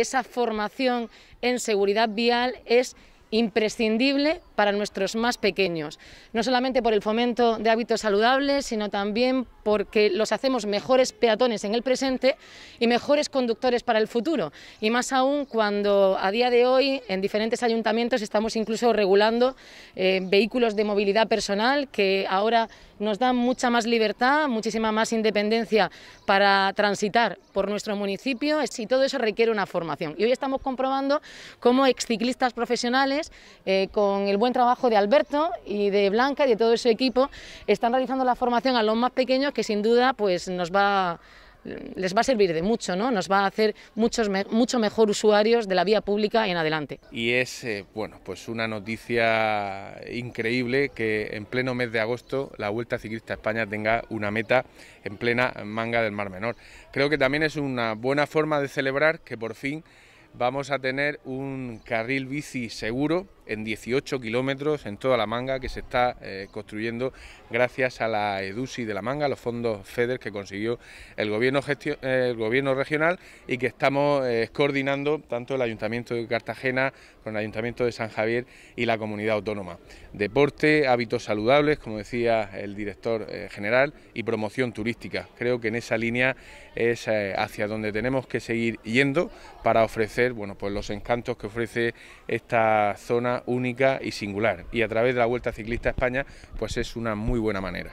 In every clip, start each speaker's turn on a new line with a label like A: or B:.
A: Esa formación en seguridad vial es imprescindible para nuestros más pequeños, no solamente por el fomento de hábitos saludables, sino también porque los hacemos mejores peatones en el presente y mejores conductores para el futuro, y más aún cuando a día de hoy en diferentes ayuntamientos estamos incluso regulando eh, vehículos de movilidad personal que ahora nos da mucha más libertad, muchísima más independencia para transitar por nuestro municipio y todo eso requiere una formación. Y hoy estamos comprobando cómo exciclistas profesionales, eh, con el buen trabajo de Alberto y de Blanca y de todo su equipo, están realizando la formación a los más pequeños que sin duda pues, nos va a Mm, les va a servir de mucho, ¿no? Nos va a hacer muchos mucho mejor usuarios de la vía pública en adelante.
B: Y es, eh, bueno, pues una noticia increíble que en pleno mes de agosto la Vuelta Ciclista a España tenga una meta en plena manga del Mar Menor. Creo que también es una buena forma de celebrar que por fin vamos a tener un carril bici seguro en 18 kilómetros en toda la manga que se está eh, construyendo gracias a la EDUSI de la manga, los fondos FEDER que consiguió el gobierno, el gobierno regional y que estamos eh, coordinando tanto el Ayuntamiento de Cartagena con el Ayuntamiento de San Javier y la comunidad autónoma. Deporte, hábitos saludables, como decía el director eh, general, y promoción turística. Creo que en esa línea es hacia donde tenemos que seguir yendo para ofrecer bueno, pues los encantos que ofrece esta zona única y singular y a través de la Vuelta Ciclista España pues es una muy buena manera.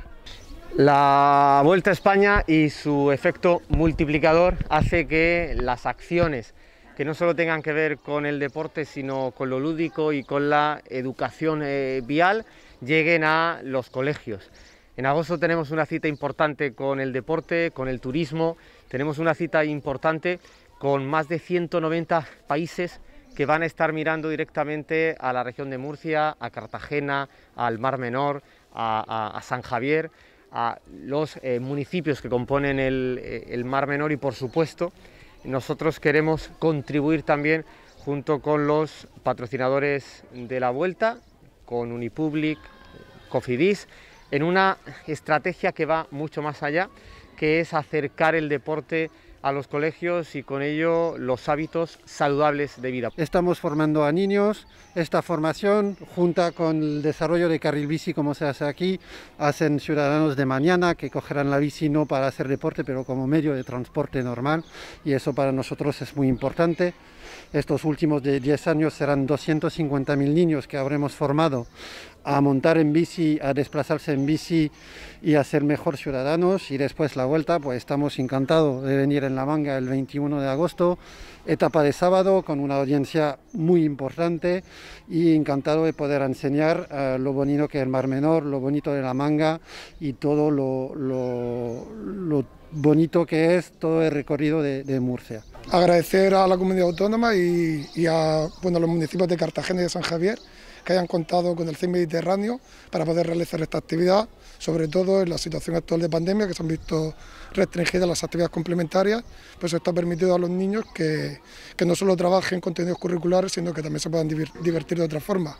C: La Vuelta España y su efecto multiplicador hace que las acciones que no solo tengan que ver con el deporte, sino con lo lúdico y con la educación eh, vial, lleguen a los colegios. En agosto tenemos una cita importante con el deporte, con el turismo, tenemos una cita importante con más de 190 países que van a estar mirando directamente a la región de Murcia, a Cartagena, al Mar Menor, a, San Javier, a los eh, municipios que componen el, eh, el Mar Menor y por supuesto nosotros queremos contribuir también junto con los patrocinadores de la Vuelta, con Unipublic, Cofidis, en una estrategia que va mucho más allá, que es acercar el deporte a los colegios y con ello los hábitos
D: saludables de vida. Estamos formando a niños, esta formación junta con el desarrollo de carril bici como se hace aquí, hacen ciudadanos de mañana que cogerán la bici no para hacer deporte, pero como medio de transporte normal y eso para nosotros es muy importante. Estos últimos de 10 años serán 250.000 niños que habremos formado a montar en bici, a desplazarse en bici y a ser mejor ciudadanos y después la vuelta, pues estamos encantados de venir en la Manga el 21 de agosto, etapa de sábado con una audiencia muy importante y encantado de poder enseñar eh, lo bonito que es el Mar Menor, lo bonito de La Manga y todo lo, bonito que es todo el recorrido de, Murcia.
E: Agradecer a la comunidad autónoma y, a los municipios de Cartagena y de San Javier que hayan contado con el CIM Mediterráneo para poder realizar esta actividad, sobre todo en la situación actual de pandemia, que se han visto restringidas las actividades complementarias, pues esto está permitido a los niños que no solo trabajen contenidos curriculares, sino que también se puedan divertir de otra forma.